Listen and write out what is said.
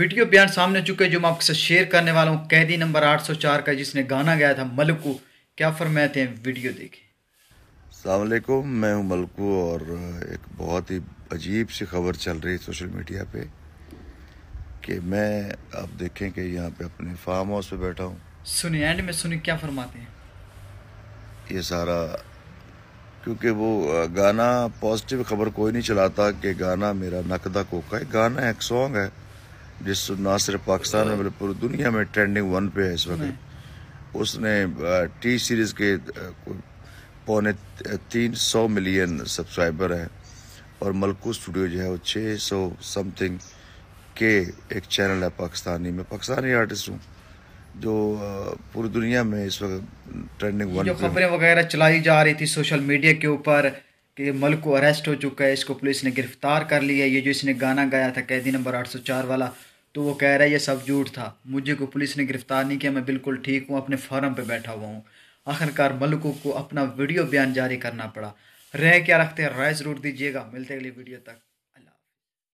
Video बयान सामने चुके जो मैं आपके साथ शेयर करने वाला हूँ कैदी नंबर 804 का जिसने गाना गाया था मलकू क्या फरमाते हैं वीडियो देखें सलामकुम मैं हूँ मलकू और एक बहुत ही अजीब सी खबर चल रही है सोशल मीडिया पे कि मैं आप देखें कि यहाँ पे अपने फार्म हाउस पे बैठा हूँ सुनिए एंड में सुनिए क्या फरमाते हैं ये सारा क्योंकि वो गाना पॉजिटिव खबर कोई नहीं चलाता कि गाना मेरा नकदा कोका है गाना एक सॉन्ग है जिस ना सिर्फ पाकिस्तान में बल्कि मतलब पूरी दुनिया में ट्रेंडिंग वन पे है इस वक्त हाँ। उसने टी सीरीज़ के पौने तीन सौ मिलियन सब्सक्राइबर हैं और मलकू स्टूडियो जो है वो छः सौ समथिंग के एक चैनल है पाकिस्तानी में पाकिस्तानी आर्टिस्ट हूँ जो पूरी दुनिया में इस वक्त ट्रेंडिंग वन जो खबरें वगैरह चलाई जा रही थी सोशल मीडिया के ऊपर कि मलकू अरेस्ट हो चुका है इसको पुलिस ने गिरफ्तार कर लिया ये जो इसने गाना गाया था कैदी नंबर चार वाला तो वो कह रहा है ये सब झूठ था मुझे को पुलिस ने गिरफ्तार नहीं किया मैं बिल्कुल ठीक हूँ अपने फॉर्म पर बैठा हुआ हूँ आखिरकार मलकू को अपना वीडियो बयान जारी करना पड़ा रह क्या रखते हैं राय ज़रूर दीजिएगा मिलते अगली वीडियो तक